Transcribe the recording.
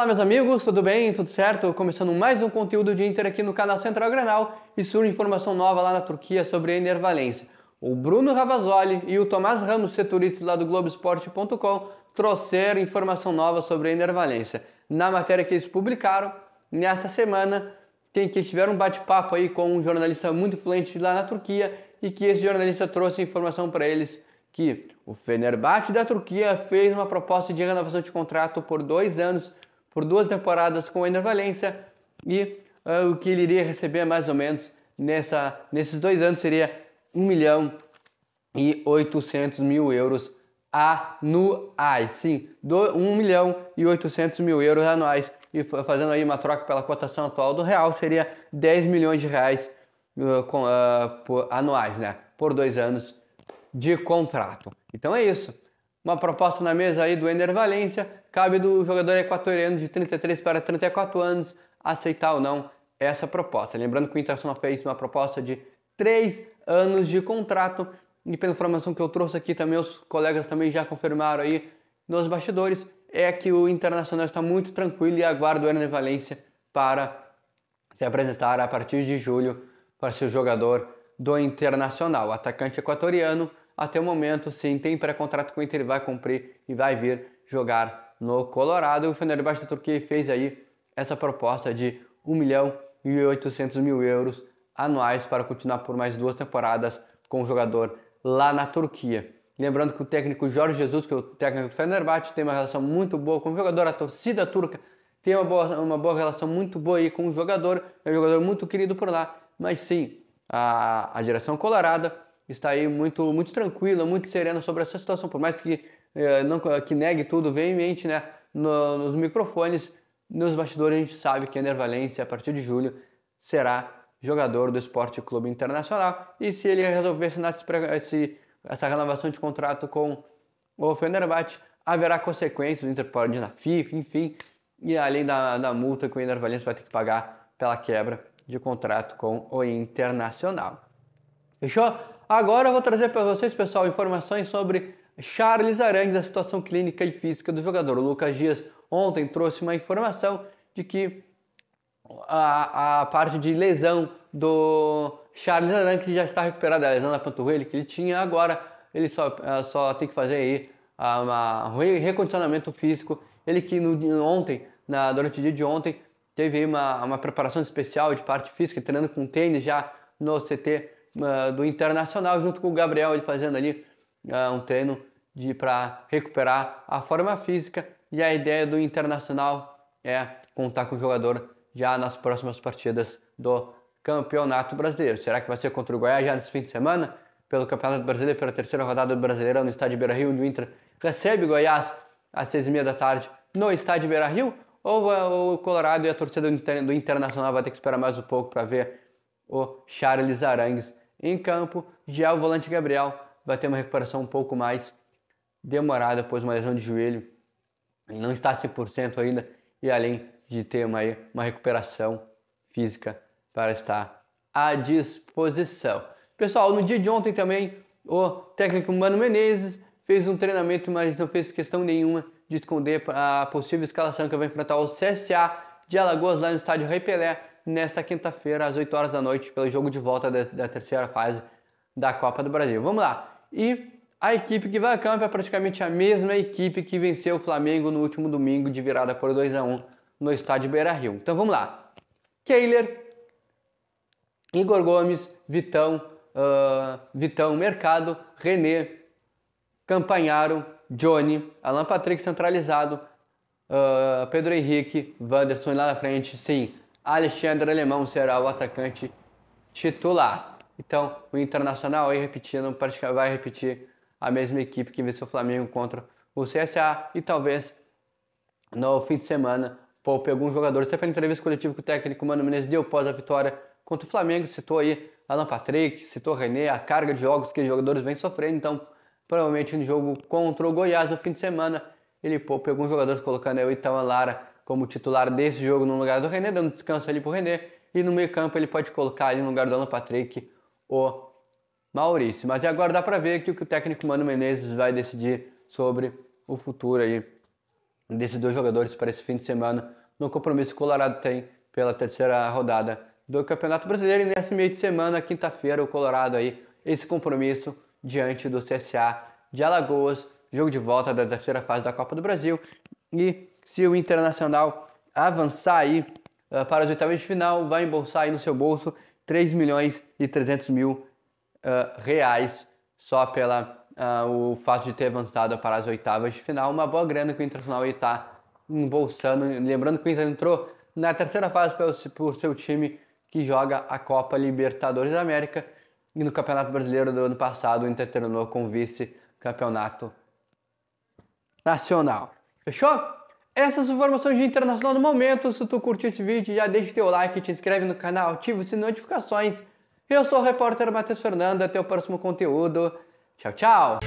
Olá meus amigos, tudo bem? Tudo certo? Começando mais um conteúdo de Inter aqui no canal Central Granal e surge informação nova lá na Turquia sobre a Ener Valência. O Bruno Ravazoli e o Tomás Ramos, setorista lá do Globoesporte.com, trouxeram informação nova sobre a Ener Valência. Na matéria que eles publicaram, nessa semana, tem que eles tiveram um bate-papo aí com um jornalista muito influente lá na Turquia e que esse jornalista trouxe informação para eles que o Fenerbahçe da Turquia fez uma proposta de renovação de contrato por dois anos por duas temporadas com o Ender Valência e uh, o que ele iria receber mais ou menos nessa, nesses dois anos seria 1 milhão e 800 mil euros anuais. Sim, do, 1 milhão e 800 mil euros anuais. E fazendo aí uma troca pela cotação atual do real, seria 10 milhões de reais uh, com, uh, por, anuais, né? Por dois anos de contrato. Então é isso. Uma proposta na mesa aí do Ender Valência cabe do jogador equatoriano de 33 para 34 anos aceitar ou não essa proposta. Lembrando que o Internacional fez uma proposta de 3 anos de contrato e pela informação que eu trouxe aqui também, os colegas também já confirmaram aí nos bastidores, é que o Internacional está muito tranquilo e aguarda o Hernan Valência para se apresentar a partir de julho para ser jogador do Internacional. O atacante equatoriano, até o momento, sim, tem pré-contrato com o Inter, vai cumprir e vai vir jogar no Colorado. o Fenerbahçe da Turquia fez aí essa proposta de 1 milhão e 800 mil euros anuais para continuar por mais duas temporadas com o jogador lá na Turquia. Lembrando que o técnico Jorge Jesus, que é o técnico do Fenerbahçe, tem uma relação muito boa com o jogador, a torcida turca tem uma boa, uma boa relação muito boa aí com o jogador, é um jogador muito querido por lá, mas sim, a, a direção colorada está aí muito, muito tranquila, muito serena sobre essa situação, por mais que é, não, que negue tudo veemente né, no, nos microfones. Nos bastidores a gente sabe que o Valência, a partir de julho, será jogador do Esporte Clube Internacional. E se ele resolver assinar esse, essa renovação de contrato com o Fenerbahçe, haverá consequências, do Inter na FIFA, enfim, e além da, da multa que o Ener vai ter que pagar pela quebra de contrato com o Internacional. Fechou? Agora eu vou trazer para vocês, pessoal, informações sobre Charles Arangues, a situação clínica e física do jogador. O Lucas Dias ontem trouxe uma informação de que a, a parte de lesão do Charles Arangues já está recuperada, a lesão da panturrilha que ele tinha agora, ele só, eh, só tem que fazer aí ah, um recondicionamento físico. Ele que no, ontem, na, durante o dia de ontem, teve aí uma, uma preparação especial de parte física, treinando com tênis já no CT uh, ah, do Internacional, junto com o Gabriel, ele fazendo ali uh, um treino de para recuperar a forma física e a ideia do internacional é contar com o jogador já nas próximas partidas do Campeonato Brasileiro. Será que vai ser contra o Goiás já nesse fim de semana? Pelo Campeonato Brasileiro, pela terceira rodada do Brasileirão no estádio Beira Rio, onde o Inter recebe o Goiás às seis e meia da tarde no estádio Beira Rio? Ou o Colorado e a torcida do Internacional vai ter que esperar mais um pouco para ver o Charles Arangues em campo? Já o volante Gabriel vai ter uma recuperação um pouco mais demorada após uma lesão de joelho. Ele não está 100% ainda e além de ter uma, uma recuperação física para estar à disposição. Pessoal, no dia de ontem também o técnico Mano Menezes fez um treinamento, mas não fez questão nenhuma de esconder a possível escalação que vai enfrentar o CSA de Alagoas lá no estádio Rei Pelé nesta quinta-feira às 8 horas da noite pelo jogo de volta da, da terceira fase da Copa do Brasil. Vamos lá. E a equipe que vai a campo é praticamente a mesma equipe que venceu o Flamengo no último domingo de virada por 2 a 1 no estádio Beira-Rio. Então vamos lá. Keiler, Igor Gomes, Vitão, uh, Vitão Mercado, René, Campanharo, Johnny, Alan Patrick centralizado, uh, Pedro Henrique, Wanderson lá na frente, sim. Alexandre Alemão será o atacante titular. Então, o Internacional aí repetindo, vai repetir a mesma equipe que venceu o Flamengo contra o CSA e talvez no fim de semana poupe alguns jogadores. Até pela entrevista coletiva que o técnico Mano Menezes deu pós a vitória contra o Flamengo, citou aí Alan Patrick, citou René, a carga de jogos que os jogadores vêm sofrendo, então provavelmente no jogo contra o Goiás no fim de semana ele poupe alguns jogadores, colocando aí o Itama Lara como titular desse jogo no lugar do René, dando descanso ali pro René, e no meio campo ele pode colocar ali no lugar do Alan Patrick o Maurício. Mas agora dá para ver que o que o técnico Mano Menezes vai decidir sobre o futuro aí desses dois jogadores para esse fim de semana no compromisso que o Colorado tem pela terceira rodada do Campeonato Brasileiro. E nesse meio de semana, quinta-feira, o Colorado aí, esse compromisso diante do CSA de Alagoas, jogo de volta da terceira fase da Copa do Brasil. E se o Internacional avançar aí uh, para as oitavas de final, vai embolsar aí no seu bolso 3 milhões e 300 mil ah, reais só pela uh, o fato de ter avançado para as oitavas de final. Uma boa grana que o Internacional está embolsando. Lembrando que o Inter entrou na terceira fase pelo, seu time que joga a Copa Libertadores da América. E no Campeonato Brasileiro do ano passado, o Inter terminou com vice-campeonato nacional. Fechou? Essas informações de internacional no momento. Se tu curtiu esse vídeo, já deixa o teu like, te inscreve no canal, ativa as notificações. Eu sou o repórter Matheus Fernando, até o próximo conteúdo. Tchau, tchau!